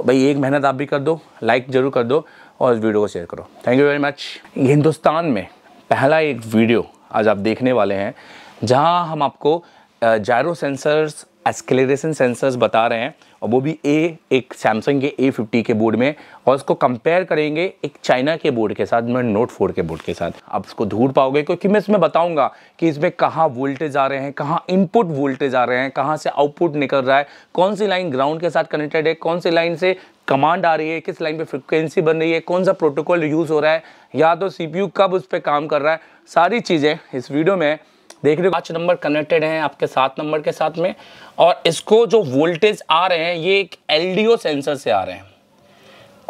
तो भाई एक मेहनत आप भी कर दो लाइक ज़रूर कर दो और इस वीडियो को शेयर करो thank you very much Hindustan में पहला एक वीडियो आज आप देखने वाले हैं जहाँ हम आपको जायरो सेंसर्स एस्केलेशन सेंसर्स बता रहे हैं और वो भी ए एक सैमसंग के ए फिफ्टी के बोर्ड में और उसको कंपेयर करेंगे एक चाइना के बोर्ड के साथ मैं नोट फोर के बोर्ड के साथ आप उसको ढूंढ पाओगे क्योंकि मैं इसमें बताऊंगा कि इसमें कहाँ वोल्टेज आ रहे हैं कहाँ इनपुट वोल्टेज आ रहे हैं कहाँ से आउटपुट निकल रहा है कौन सी लाइन ग्राउंड के साथ कनेक्टेड है कौन सी लाइन से कमांड आ रही है किस लाइन पे फ्रिक्वेंसी बन रही है कौन सा प्रोटोकॉल यूज़ हो रहा है या तो सी कब उस पर काम कर रहा है सारी चीज़ें इस वीडियो में देख रहे हो पाँच नंबर कनेक्टेड हैं आपके सात नंबर के साथ में और इसको जो वोल्टेज आ रहे हैं ये एक एलडीओ सेंसर से आ रहे हैं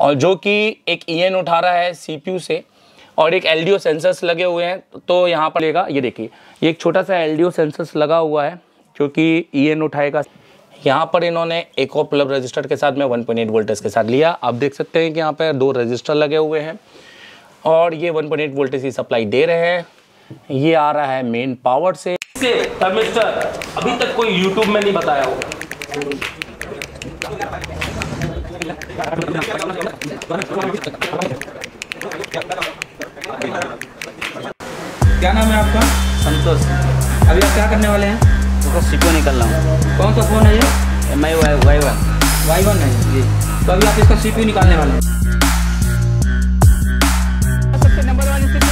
और जो कि एक ई e उठा रहा है सीपीयू से और एक एलडीओ सेंसर्स लगे हुए हैं तो यहाँ पर लेगा ये देखिए ये एक छोटा सा एल सेंसर्स लगा हुआ है जो कि ईएन e उठाएगा यहाँ पर इन्होंने एक और प्लब रजिस्टर के साथ में 1.8 पॉइंट वोल्टेज के साथ लिया आप देख सकते हैं कि यहाँ पर दो रजिस्टर लगे हुए हैं और ये 1.8 वोल्टेज की सप्लाई दे रहे हैं ये आ रहा है मेन पावर से थर्मिस्टर अभी तक कोई यूट्यूब में नहीं बताया हो क्या नाम है आपका संतोष अभी आप क्या करने वाले हैं उसका सीपो निकल रहा हूँ कौन सा फ़ोन है ये M I Y Y one Y one है जी तो अभी आप इसका सीपी निकालने वाले हैं सबसे number one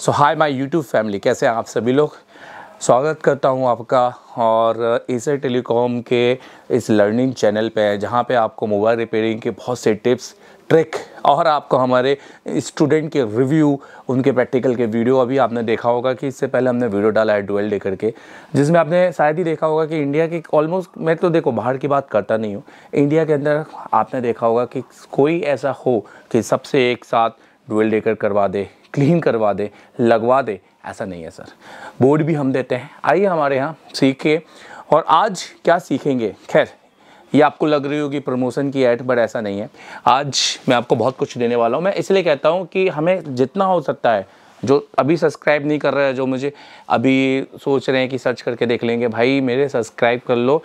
so hi my YouTube family कैसे हैं आप सभी लोग स्वागत करता हूं आपका और इसे टेलीकॉम के इस लर्निंग चैनल पे जहां पे आपको मोबाइल रिपेयरिंग के बहुत से टिप्स ट्रिक और आपको हमारे स्टूडेंट के रिव्यू उनके प्रैक्टिकल के वीडियो अभी आपने देखा होगा कि इससे पहले हमने वीडियो डाला है डुअल डे करके जिसमें आपने शायद ही देखा होगा कि इंडिया के ऑलमोस्ट मैं तो देखो बाहर की बात करता नहीं हूँ इंडिया के अंदर आपने देखा होगा कि कोई ऐसा हो कि सबसे एक साथ डुअल डेकर करवा दे क्लीन करवा दे लगवा दे ऐसा नहीं है सर बोर्ड भी हम देते हैं आइए हमारे यहाँ सीखे और आज क्या सीखेंगे खैर ये आपको लग रही होगी प्रमोशन की एड बट ऐसा नहीं है आज मैं आपको बहुत कुछ देने वाला हूँ मैं इसलिए कहता हूँ कि हमें जितना हो सकता है जो अभी सब्सक्राइब नहीं कर रहे हैं जो मुझे अभी सोच रहे हैं कि सर्च करके देख लेंगे भाई मेरे सब्सक्राइब कर लो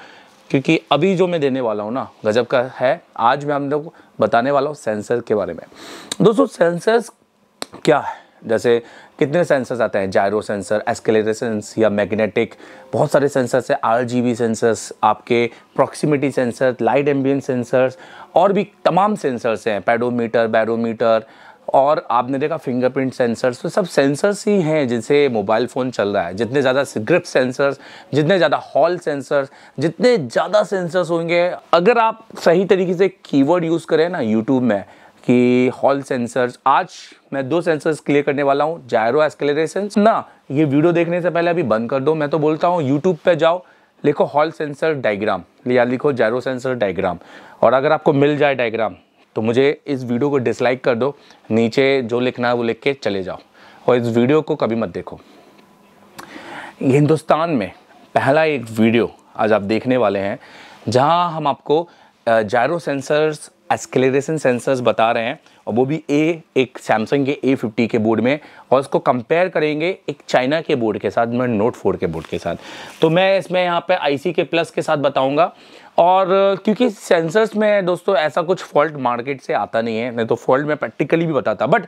क्योंकि अभी जो मैं देने वाला हूँ ना गजब का है आज मैं हम लोग बताने वाला हूँ सेंसर के बारे में दोस्तों सेंसर्स क्या है जैसे कितने सेंसर्स आते हैं जायरो सेंसर सेंस या मैग्नेटिक बहुत सारे सेंसर्स है आर जी बी सेंसर्स आपके proximity sensor light ambience sensors और भी तमाम सेंसर्स हैं पैडोमीटर बैरोमीटर और आपने देखा फिंगरप्रिंट सेंसर्स तो सब सेंसर्स ही हैं जिनसे मोबाइल फ़ोन चल रहा है जितने ज़्यादा ग्रिप सेंसर्स जितने ज़्यादा हॉल सेंसर्स जितने ज़्यादा सेंसर्स होंगे अगर आप सही तरीके से कीवर्ड यूज़ करें ना यूट्यूब में कि हॉल सेंसर्स आज मैं दो सेंसर्स क्लियर करने वाला हूँ जायरो एस्केलेशन ना ये वीडियो देखने से पहले अभी बंद कर दो मैं तो बोलता हूँ यूट्यूब पर जाओ लिखो हॉल सेंसर डायग्राम या लिखो जायरो सेंसर डायग्राम और अगर आपको मिल जाए डायग्राम तो मुझे इस वीडियो को डिसलाइक कर दो नीचे जो लिखना है वो लिख के चले जाओ और इस वीडियो को कभी मत देखो हिंदुस्तान में पहला एक वीडियो आज आप देखने वाले हैं जहाँ हम आपको जायरो सेंसर्स एस्केलेशन सेंसर्स बता रहे हैं और वो भी ए एक सैमसंग के ए फिफ्टी के बोर्ड में और उसको कंपेयर करेंगे एक चाइना के बोर्ड के साथ मैं नोट फोर के बोर्ड के साथ तो मैं इसमें यहाँ पे आईसी के प्लस के साथ बताऊँगा और क्योंकि सेंसर्स में दोस्तों ऐसा कुछ फॉल्ट मार्केट से आता नहीं है नहीं तो फॉल्ट मैं प्रैक्टिकली भी बताता बट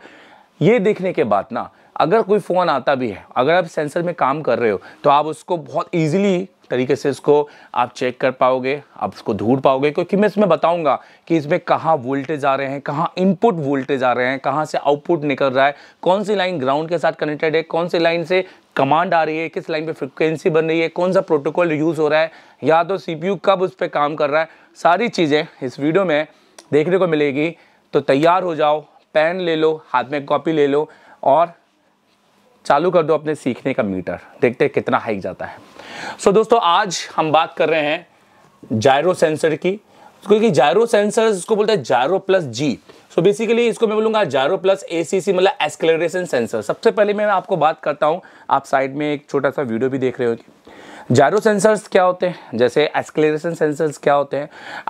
ये देखने के बाद ना अगर कोई फ़ोन आता भी है अगर आप सेंसर में काम कर रहे हो तो आप उसको बहुत ईजिली तरीके से इसको आप चेक कर पाओगे आप उसको ढूंढ पाओगे क्योंकि मैं इसमें बताऊंगा कि इसमें कहाँ वोल्टेज आ रहे हैं कहाँ इनपुट वोल्टेज आ रहे हैं कहाँ से आउटपुट निकल रहा है कौन सी लाइन ग्राउंड के साथ कनेक्टेड है कौन सी लाइन से कमांड आ रही है किस लाइन पे फ्रिक्वेंसी बन रही है कौन सा प्रोटोकॉल यूज़ हो रहा है या तो सी कब उस पर काम कर रहा है सारी चीज़ें इस वीडियो में देखने को मिलेगी तो तैयार हो जाओ पेन ले लो हाथ में कॉपी ले लो और चालू कर दो अपने सीखने का मीटर देखते हैं कितना हाइक जाता है सो so, दोस्तों आज हम बात कर रहे हैं जायरो सेंसर की क्योंकि जायरो सेंसर इसको बोलते हैं gyro plus G so so basically इसको मैं बोलूंगा जायरो प्लस ए मतलब एस्केलेशन सेंसर सबसे पहले मैं आपको बात करता हूँ आप साइड में एक छोटा सा वीडियो भी देख रहे होंगे जायरो सेंसर्स क्या होते हैं जैसे एस्केलेशन सेंसर्स क्या होते हैं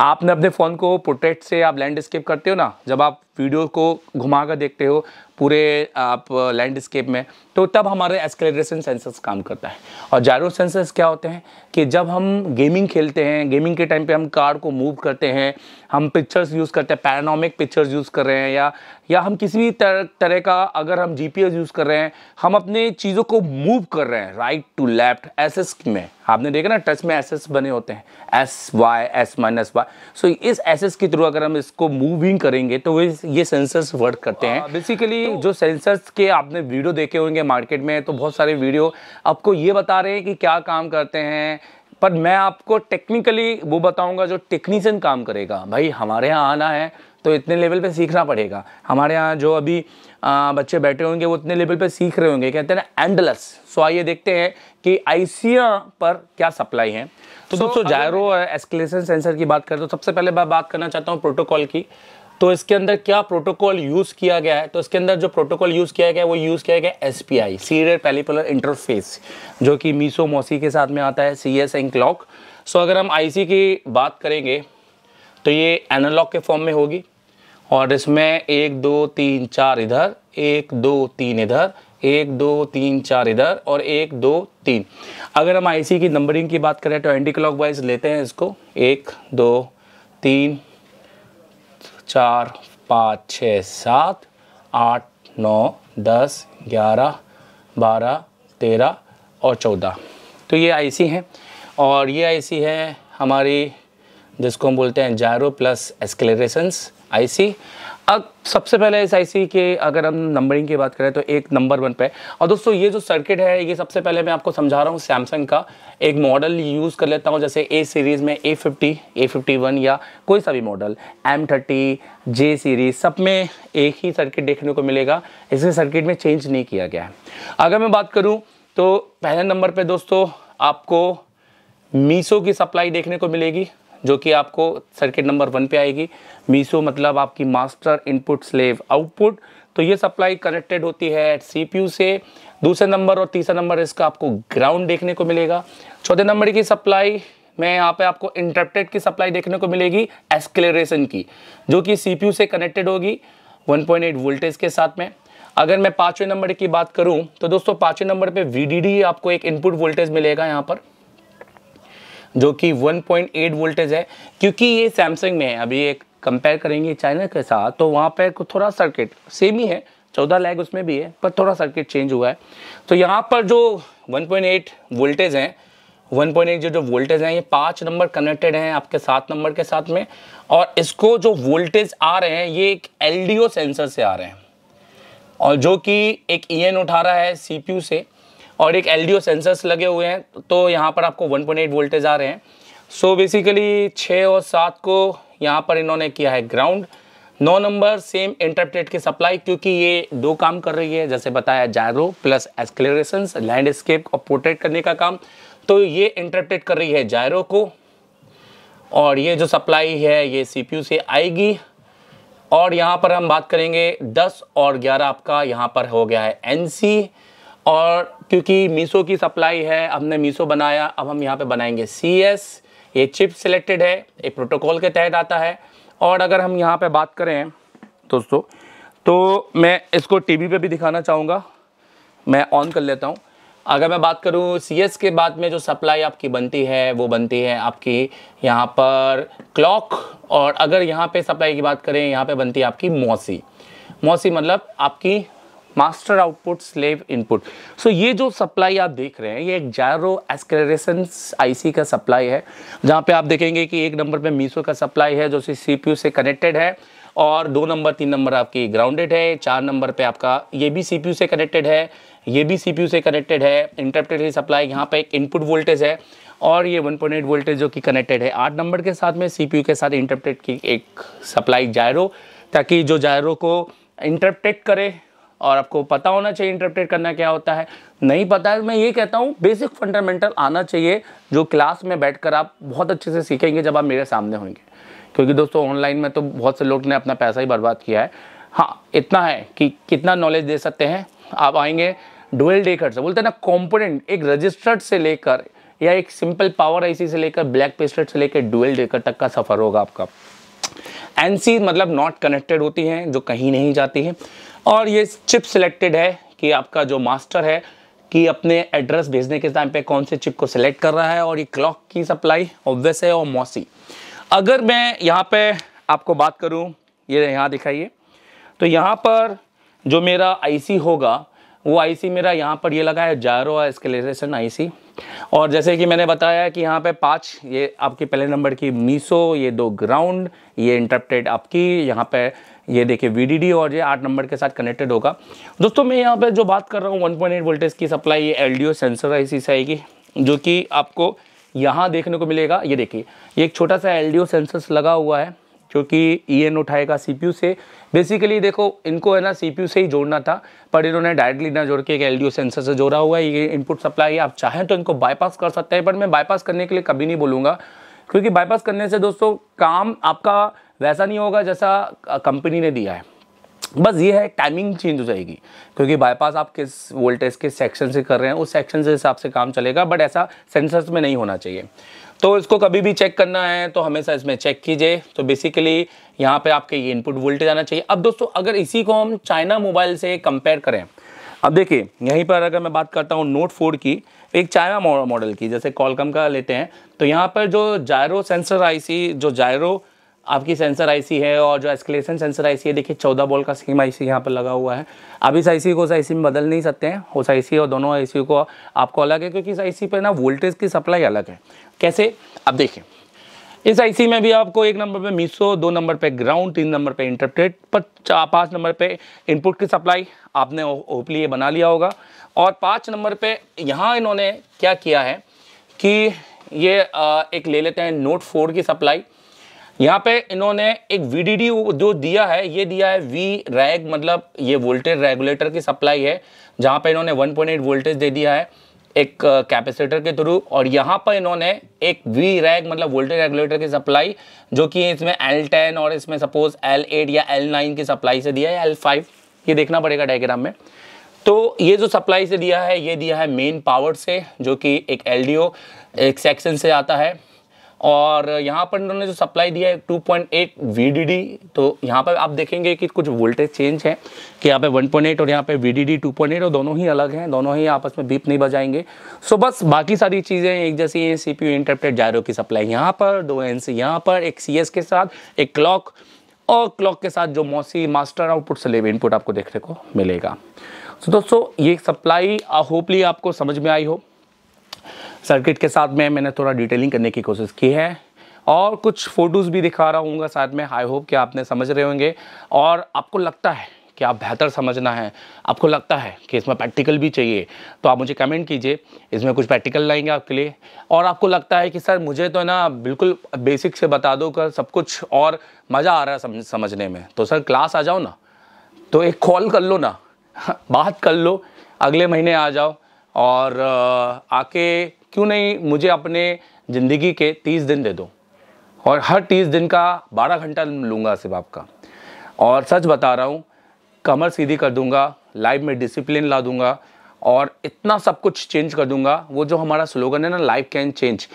आपने अपने फ़ोन को पोर्ट्रेट से आप लैंडस्केप करते हो ना जब आप वीडियो को घुमा कर देखते हो पूरे आप लैंडस्केप में तो तब हमारे एस्केलेशन सेंसर्स काम करता है और जायरो सेंसर्स क्या होते हैं कि जब हम गेमिंग खेलते हैं गेमिंग के टाइम पे हम कार को मूव करते हैं हम पिक्चर्स यूज़ करते हैं पैरानोमिक पिक्चर्स यूज़ कर रहे हैं या या हम किसी भी तर, तरह का अगर हम जी यूज़ कर रहे हैं हम अपने चीज़ों को मूव कर रहे हैं राइट टू लेफ्ट एस में आपने देखा ना टच में एसेस बने होते हैं S Y S minus Y so इस एसेस के थ्रू अगर हम इसको मूविंग करेंगे तो वे ये सेंसर्स वर्क करते हैं बेसिकली हाँ, तो, जो सेंसर्स के आपने वीडियो देखे होंगे मार्केट में तो बहुत सारे वीडियो आपको ये बता रहे हैं कि क्या काम करते हैं पर मैं आपको टेक्निकली वो बताऊंगा जो टेक्नीशियन काम करेगा भाई हमारे यहाँ आना है तो इतने लेवल पे सीखना पड़ेगा हमारे यहाँ जो अभी आ, बच्चे बैठे होंगे वो इतने लेवल पे सीख रहे होंगे कहते हैं ना एंडलस सो आइए देखते हैं कि आईसिया पर क्या सप्लाई है तो दोस्तों जायरो एस्केलेशन सेंसर की बात करें तो सबसे पहले मैं बात करना चाहता हूँ प्रोटोकॉल की तो इसके अंदर क्या प्रोटोकॉल यूज़ किया गया है तो इसके अंदर जो प्रोटोकॉल यूज़ किया गया है वो यूज़ किया गया है S P I serial peripheral interface जो कि मीसो मोसी के साथ में आता है C S and clock so अगर हम आई सी e की बात करेंगे तो ये एनालॉग के फॉर्म में होगी और इसमें एक दो तीन चार इधर एक दो तीन इधर एक दो तीन चार इधर और एक दो तीन अगर हम आईसी की नंबरिंग की बात करें तो एंटी क्लॉक वाइज लेते हैं इसको एक दो तीन चार पाँच छः सात आठ नौ दस ग्यारह बारह तेरह और चौदह तो ये आईसी हैं और ये आईसी है हमारी जिसको हम बोलते हैं जायरो प्लस एस्केलेरेशंस आईसी अब सबसे पहले इस आईसी के अगर हम नंबरिंग की बात करें तो एक नंबर वन पे और दोस्तों ये जो सर्किट है ये सबसे पहले मैं आपको समझा रहा हूँ सैमसंग का एक मॉडल यूज़ कर लेता हूँ जैसे ए सीरीज़ में A fifty A fifty one या कोई सा भी model M thirty J series सब में एक ही सर्किट देखने को मिलेगा इसे सर्किट में चेंज नहीं किया गया है अगर मैं बात करूँ तो पहले नंबर पर दोस्तों आपको मीसो की सप्लाई देखने को मिलेगी जो कि आपको सर्किट नंबर वन पे आएगी मीसो मतलब आपकी मास्टर इनपुट स्लेव आउटपुट तो ये सप्लाई कनेक्टेड होती है सीपीयू से दूसरे नंबर और तीसरा नंबर इसका आपको ग्राउंड देखने को मिलेगा चौथे नंबर की सप्लाई में यहाँ पे आपको इंटरप्टेड की सप्लाई देखने को मिलेगी एस्केलेशन की जो कि सीपीयू से कनेक्टेड होगी 1.8 वोल्टेज के साथ में अगर मैं पाँचवें नंबर की बात करूं तो दोस्तों पाँचवें नंबर पे वीडीडी आपको एक इनपुट वोल्टेज मिलेगा यहाँ पर जो कि 1.8 वोल्टेज है क्योंकि ये सैमसंग में है अभी एक कंपेयर करेंगे चाइना के साथ तो वहाँ पर थोड़ा सर्किट सेम ही है चौदह लैग उसमें भी है पर थोड़ा सर्किट चेंज हुआ है तो यहाँ पर जो 1.8 वोल्टेज हैं 1.8 जो जो वोल्टेज हैं ये पाँच नंबर कनेक्टेड हैं आपके सात नंबर के साथ में और इसको जो वोल्टेज आ रहे हैं ये एक एल सेंसर से आ रहे हैं और जो कि एक ई उठा रहा है सी से और एक एल सेंसर्स लगे हुए हैं तो यहाँ पर आपको 1.8 वोल्टेज आ रहे हैं सो बेसिकली छः और सात को यहाँ पर इन्होंने किया है ग्राउंड नौ नंबर सेम इंटरप्रेट की सप्लाई क्योंकि ये दो काम कर रही है जैसे बताया जायरो प्लस एक्सक्लेरेशन लैंडस्केप और पोर्ट्रेट करने का काम तो ये इंटरप्रेट कर रही है जायरो को और ये जो सप्लाई है ये सीपीयू से आएगी और यहाँ पर हम बात करेंगे 10 और 11 आपका यहाँ पर हो गया है एनसी और क्योंकि मीसो की सप्लाई है हमने मीसो बनाया अब हम यहाँ पे बनाएंगे सी एस ये चिप सिलेक्टेड है एक प्रोटोकॉल के तहत आता है और अगर हम यहाँ पे बात करें दोस्तों तो मैं इसको टीवी पे भी दिखाना चाहूँगा मैं ऑन कर लेता हूँ अगर मैं बात करूँ सी एस के बाद में जो सप्लाई आपकी बनती है वो बनती है आपकी यहाँ पर क्लॉक और अगर यहाँ पे सप्लाई की बात करें यहाँ पे बनती है आपकी मौसी मौसी मतलब आपकी master output slave input so ये जो सप्लाई आप देख रहे हैं ये एक जायरो एक्सक्रेशन आईसी का सप्लाई है जहाँ पे आप देखेंगे कि एक नंबर पे मीसो का सप्लाई है जो सी सीपीयू से कनेक्टेड है और दो नंबर तीन नंबर आपकी ग्राउंडेड है चार नंबर पे आपका ये भी सीपीयू से कनेक्टेड है ये भी सीपीयू से कनेक्टेड है इंटरप्टेड सप्लाई यहाँ पे एक इनपुट वोल्टेज है और ये 1.8 पॉइंट वोल्टेज जो कि कनेक्टेड है आठ नंबर के साथ में सीपीयू के साथ इंटरप्टेड की एक सप्लाई जायरो ताकि जो जायरो को इंटरप्टेट करे और आपको पता होना चाहिए इंटरप्रेट करना क्या होता है नहीं पता है तो मैं ये कहता हूँ बेसिक फंडामेंटल आना चाहिए जो क्लास में बैठकर आप बहुत अच्छे से सीखेंगे जब आप मेरे सामने होंगे क्योंकि दोस्तों ऑनलाइन में तो बहुत से लोग ने अपना पैसा ही बर्बाद किया है हाँ इतना है कि कितना नॉलेज दे सकते हैं आप आएंगे डुअल डेकर से बोलते हैं ना कॉम्पोनेंट एक रजिस्टर्ड से लेकर या एक सिंपल पावर आईसी से लेकर ब्लैक पेस्टर्ड से लेकर डुअल डेकर तक का सफ़र होगा आपका एनसी मतलब नॉट कनेक्टेड होती हैं जो कहीं नहीं जाती हैं और ये चिप सिलेक्टेड है कि आपका जो मास्टर है कि अपने एड्रेस भेजने के टाइम पे कौन से चिप को सिलेक्ट कर रहा है और ये क्लॉक की सप्लाई ऑब्वियस है और मौसी अगर मैं यहाँ पे आपको बात करूँ ये यहाँ दिखाइए तो यहाँ पर जो मेरा आईसी होगा वो आईसी मेरा यहाँ पर ये लगा है जायरो एस्केलेसन आईसी और जैसे कि मैंने बताया कि यहाँ पे पाँच ये आपकी पहले नंबर की मीसो ये दो ग्राउंड ये इंटरप्टेड आपकी यहाँ पे ये देखिए वी और ये आठ नंबर के साथ कनेक्टेड होगा दोस्तों मैं यहाँ पे जो बात कर रहा हूँ 1.8 पॉइंट वोल्टेज की सप्लाई ये एल सेंसर है इसी से आएगी जो कि आपको यहाँ देखने को मिलेगा ये देखिए ये एक छोटा सा एल सेंसर लगा हुआ है क्योंकि ई e एन उठाएगा सी से बेसिकली देखो इनको है ना सी से ही जोड़ना था पर इन्होंने डायरेक्टली ना जोड़ के एक एल सेंसर से जोड़ा हुआ है ये इनपुट सप्लाई आप चाहें तो इनको बाईपास कर सकते हैं पर मैं बाईपास करने के लिए कभी नहीं बोलूँगा क्योंकि बाईपास करने से दोस्तों काम आपका वैसा नहीं होगा जैसा कंपनी ने दिया है बस ये है टाइमिंग चेंज हो जाएगी क्योंकि बाईपास आप किस वोल्टेज किस सेक्शन से कर रहे हैं उस सेक्शन से हिसाब से काम चलेगा बट ऐसा सेंसर्स में नहीं होना चाहिए तो इसको कभी भी चेक करना है तो हमेशा इसमें चेक कीजिए तो बेसिकली यहाँ पे आपके ये इनपुट वोल्टेज आना चाहिए अब दोस्तों अगर इसी को हम चाइना मोबाइल से कंपेयर करें अब देखिए यहीं पर अगर मैं बात करता हूँ नोट फोर की एक चाइना मॉडल की जैसे कॉलकम का लेते हैं तो यहाँ पर जो जायरो सेंसर आई जो जायरो आपकी सेंसर आईसी है और जो एस्केलेशन सेंसर आईसी है देखिए चौदह बॉल का सेम आईसी यहाँ पर लगा हुआ है आप इस आईसी को उस आईसी में बदल नहीं सकते हैं उस आईसी और दोनों आईसी को आपको अलग है क्योंकि इस आईसी पर ना वोल्टेज की सप्लाई अलग है कैसे अब देखिए इस आईसी में भी आपको एक नंबर पे मीसो दो नंबर पे ग्राउंड तीन नंबर पे इंटरप्रेट पर चार पाँच नंबर पे इनपुट की सप्लाई आपने ओपली ये बना लिया होगा और पाँच नंबर पे यहाँ इन्होंने क्या किया है कि ये एक ले लेते हैं नोट फोर की सप्लाई यहाँ पे इन्होंने एक वीडीडी जो दिया है ये दिया है वी रैग मतलब ये वोल्टेज रेगुलेटर की सप्लाई है जहाँ पे इन्होंने 1.8 वोल्टेज दे दिया है एक कैपेसिटर के थ्रू और यहाँ पर इन्होंने एक वी रैग मतलब वोल्टेज रेगुलेटर की सप्लाई जो कि इसमें एल टेन और इसमें सपोज एल एट या एल नाइन की सप्लाई से दिया है एल फाइव ये देखना पड़ेगा डायग्राम में तो ये जो सप्लाई से दिया है ये दिया है मेन पावर से जो कि एक एल डी ओ एक सेक्शन से आता है और यहाँ पर इन्होंने जो सप्लाई दिया है 2.8 पॉइंट तो यहाँ पर आप देखेंगे कि कुछ वोल्टेज चेंज है कि यहाँ पे 1.8 और यहाँ पे वी डी और दोनों ही अलग हैं दोनों ही आपस में बीप नहीं बजाएंगे सो बस बाकी सारी चीज़ें एक जैसी हैं सी पी इंटरप्टेड जायरो की सप्लाई यहाँ पर दो एन सी यहाँ पर एक सी के साथ एक क्लॉक और क्लॉक के साथ जो मौसी मास्टर आउटपुट से लेवे इनपुट आपको देखने को मिलेगा सो so, दोस्तों ये सप्लाई होपली आपको समझ में आई हो सर्किट के साथ में मैंने थोड़ा डिटेलिंग करने की कोशिश की है और कुछ फ़ोटोज़ भी दिखा रहा हूँ साथ में आई होप कि आपने समझ रहे होंगे और आपको लगता है कि आप बेहतर समझना है आपको लगता है कि इसमें प्रैक्टिकल भी चाहिए तो आप मुझे कमेंट कीजिए इसमें कुछ प्रैक्टिकल लाएंगे आपके लिए और आपको लगता है कि सर मुझे तो ना बिल्कुल बेसिक से बता दो कर सब कुछ और मज़ा आ रहा है समझ, समझने में तो सर क्लास आ जाओ ना तो एक कॉल कर लो ना बात कर लो अगले महीने आ जाओ और आके क्यों नहीं मुझे अपने ज़िंदगी के तीस दिन दे दो और हर तीस दिन का बारह घंटा लूँगा सिर्फ आपका और सच बता रहा हूँ कमर सीधी कर दूँगा लाइफ में डिसिप्लिन ला दूँगा और इतना सब कुछ चेंज कर दूँगा वो जो हमारा स्लोगन है ना लाइफ कैन चेंज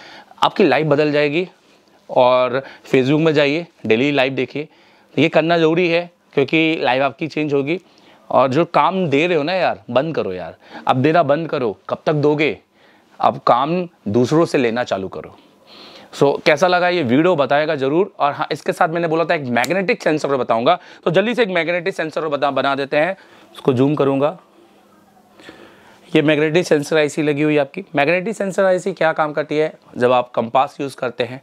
आपकी लाइफ बदल जाएगी और फेसबुक में जाइए डेली लाइफ देखिए ये करना ज़रूरी है क्योंकि लाइफ आपकी चेंज होगी और जो काम दे रहे हो ना यार बंद करो यार अब देना बंद करो कब तक दोगे अब काम दूसरों से लेना चालू करो सो so, कैसा लगा ये वीडियो बताएगा जरूर और हाँ इसके साथ मैंने बोला था एक मैग्नेटिक सेंसर बताऊंगा तो जल्दी से एक मैग्नेटिक सेंसर बता बना देते हैं उसको जूम करूँगा ये मैग्नेटिक सेंसर आईसी लगी हुई है आपकी मैग्नेटिक सेंसर आईसी क्या काम करती है जब आप कंपास यूज़ करते हैं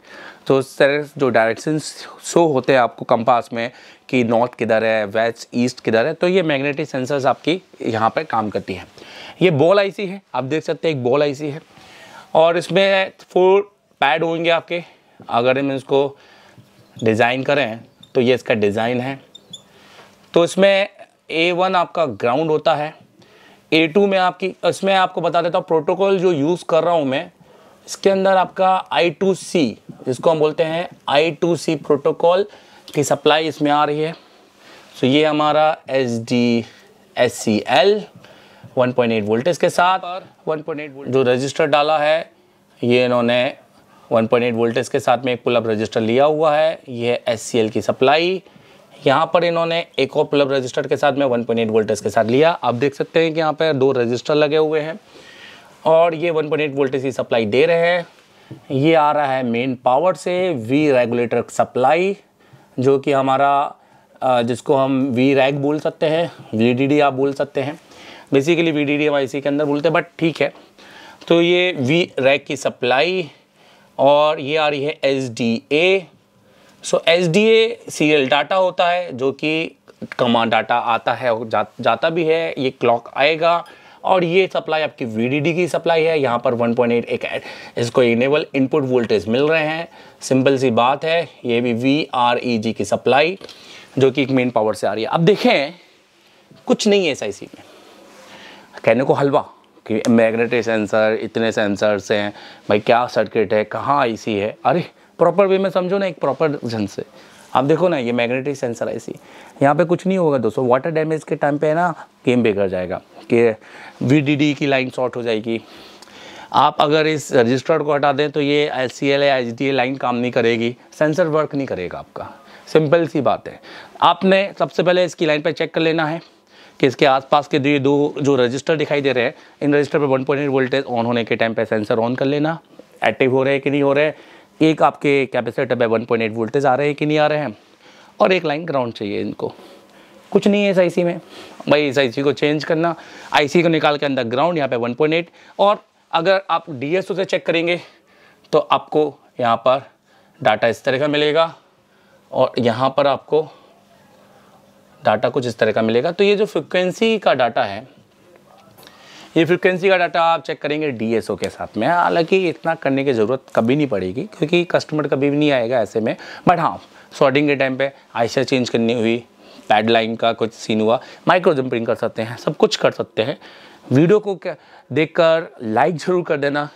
तो उस तरह जो डायरेक्शन शो होते हैं आपको कंपास में कि नॉर्थ किधर है वेस्ट ईस्ट किधर है तो ये मैग्नेटिक सेंसर्स आपकी यहाँ पर काम करती हैं ये बॉल आईसी है आप देख सकते हैं एक बॉल आईसी है और इसमें फोर पैड होंगे आपके अगर हम इसको डिज़ाइन करें तो ये इसका डिज़ाइन है तो इसमें ए वन आपका ग्राउंड होता है ए टू में आपकी इसमें आपको बता देता हूँ प्रोटोकॉल जो यूज़ कर रहा हूँ मैं इसके अंदर आपका आई टू सी जिसको हम बोलते हैं आई टू सी प्रोटोकॉल की सप्लाई इसमें आ रही है सो so, ये हमारा S D S C L one point eight voltage के साथ वन पॉइंट एट जो रजिस्टर डाला है ये इन्होंने वन पॉइंट एट वोल्टेज के साथ में एक पुलअप रजिस्टर लिया हुआ है ये एस सी एल की सप्लाई यहाँ पर इन्होंने एक और प्लब रजिस्टर के साथ में 1.8 पॉइंट वोल्टेज के साथ लिया आप देख सकते हैं कि यहाँ पर दो रजिस्टर लगे हुए हैं और ये 1.8 पॉइंट वोल्टेज की सप्लाई दे रहे हैं ये आ रहा है मेन पावर से वी रेगुलेटर सप्लाई जो कि हमारा जिसको हम वी रैग बोल सकते हैं वी डी डी आप बोल सकते हैं बेसिकली वी डी डी इसी के अंदर बोलते हैं बट ठीक है तो ये वी रैग की सप्लाई और ये आ रही है S D A so S D A serial data होता है जो कि कमा डाटा आता है जा, जाता भी है ये क्लॉक आएगा और ये सप्लाई आपकी वी की सप्लाई है यहाँ पर 1.8 एक इसको इनेबल इनपुट वोल्टेज मिल रहे हैं सिंपल सी बात है ये भी वी आर ई जी की सप्लाई जो कि एक मेन पावर से आ रही है अब देखें कुछ नहीं है एस में कहने को हलवा कि मैग्नेटिक सेंसर इतने सेंसर्स से हैं भाई क्या सर्किट है कहाँ आई है अरे प्रॉपर वे में समझो ना एक प्रॉपर ढंग से आप देखो ना ये मैग्नेटिक सेंसर ऐसी यहाँ पे कुछ नहीं होगा दोस्तों वाटर डैमेज के टाइम पे है ना गेम बेकर जाएगा कि वी की लाइन शॉर्ट हो जाएगी आप अगर इस रजिस्टर को हटा दें तो ये L C L H D line काम नहीं करेगी सेंसर वर्क नहीं करेगा आपका सिंपल सी बात है आपने सबसे पहले इसकी लाइन पर चेक कर लेना है कि इसके आसपास के दो जो रजिस्टर दिखाई दे रहे हैं इन रजिस्टर पर वन पॉइंट वोल्टेज ऑन होने के टाइम पर सेंसर ऑन कर लेना एक्टिव हो रहे हैं कि नहीं हो रहे एक आपके capacitor by one point voltage आ रहे हैं कि नहीं आ रहे हैं और एक लाइन ग्राउंड चाहिए इनको कुछ नहीं है इस आईसी में भाई इस आईसी को चेंज करना आई को निकाल के अंदर ग्राउंड यहाँ पे 1.8 और अगर आप डी से चेक करेंगे तो आपको यहाँ पर डाटा इस तरह का मिलेगा और यहाँ पर आपको डाटा कुछ इस तरह का मिलेगा तो ये जो फ्रिक्वेंसी का डाटा है ये फ्रिक्वेंसी का डाटा आप चेक करेंगे डीएसओ के साथ में हालांकि इतना करने की ज़रूरत कभी नहीं पड़ेगी क्योंकि कस्टमर कभी भी नहीं आएगा ऐसे में बट हाँ सॉर्डिंग के टाइम पे आयशा चेंज करनी हुई पैड लाइन का कुछ सीन हुआ माइक्रो जम्पिंग कर सकते हैं सब कुछ कर सकते हैं वीडियो को देख कर लाइक ज़रूर कर देना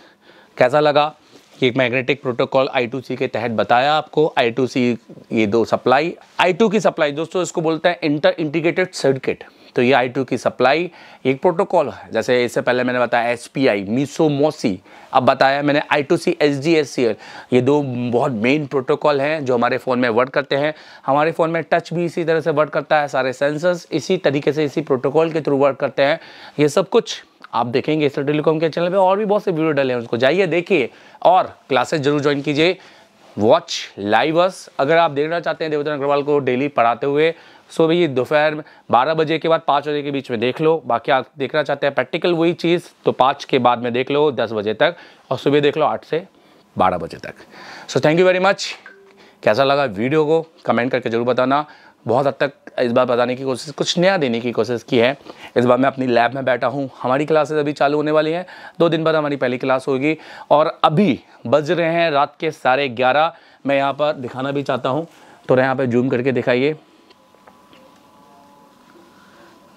कैसा लगा ये एक मैग्नेटिक प्रोटोकॉल सी के तहत बताया आपको सी ये दो सप्लाई टू की सप्लाई दोस्तों इसको बोलते हैं इंटर इंटीग्रेटेड सर्किट तो ये आई टू की सप्लाई एक प्रोटोकॉल है जैसे इससे पहले मैंने बताया एस पी आई मीसो मोसी अब बताया मैंने I two C S D S C L ये दो बहुत मेन प्रोटोकॉल हैं जो हमारे फ़ोन में वर्क करते हैं हमारे फ़ोन में टच भी इसी तरह से वर्क करता है सारे सेंसर्स इसी तरीके से इसी प्रोटोकॉल के थ्रू वर्क करते हैं ये सब कुछ आप देखेंगे इस टेलीकॉम के चैनल पे और भी बहुत से वीडियो डले हैं उसको जाइए देखिए और क्लासेस जरूर ज्वाइन कीजिए वॉच लाइवस अगर आप देखना चाहते हैं देवेंद्र अग्रवाल को डेली पढ़ाते हुए सो भैया दोपहर बारह बजे के बाद पाँच बजे के बीच में देख लो बाकी आप देखना चाहते हैं प्रैक्टिकल वही चीज़ तो पाँच के बाद में देख लो दस बजे तक और सुबह देख लो आठ से बारह बजे तक so thank you very much कैसा लगा वीडियो को कमेंट करके ज़रूर बताना बहुत हद तक इस बार बताने की कोशिश कुछ नया देने की कोशिश की है इस बार मैं अपनी लैब में बैठा हूँ हमारी क्लासेस अभी चालू होने वाली हैं दो दिन बाद हमारी पहली क्लास होगी और अभी बज रहे हैं रात के साढ़े ग्यारह मैं यहाँ पर दिखाना भी चाहता हूँ तो यहाँ पर जूम करके दिखाइए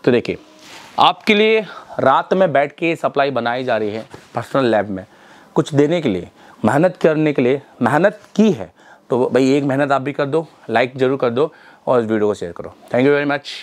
तो देखिए आपके लिए रात में बैठ के सप्लाई बनाई जा रही है पर्सनल लैब में कुछ देने के लिए मेहनत करने के लिए मेहनत की है तो भाई एक मेहनत आप भी कर दो लाइक ज़रूर कर दो और इस वीडियो को शेयर करो थैंक यू वेरी मच